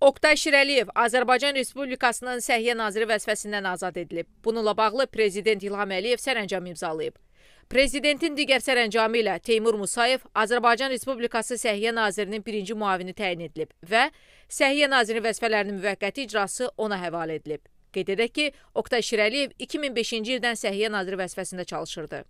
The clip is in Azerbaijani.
Oktay Şirəliyev Azərbaycan Respublikasının Səhiyyə Naziri vəzifəsindən azad edilib. Bununla bağlı Prezident İlham Əliyev sərəncam imzalayıb. Prezidentin digər sərəncamı ilə Teymur Musayev Azərbaycan Respublikası Səhiyyə Nazirinin birinci muavini təyin edilib və Səhiyyə Naziri vəzifələrinin müvəqqəti icrası ona həvalə edilib. Qeyd edək ki, Oktay Şirəliyev 2005-ci ildən Səhiyyə Naziri vəzifəsində çalışırdı.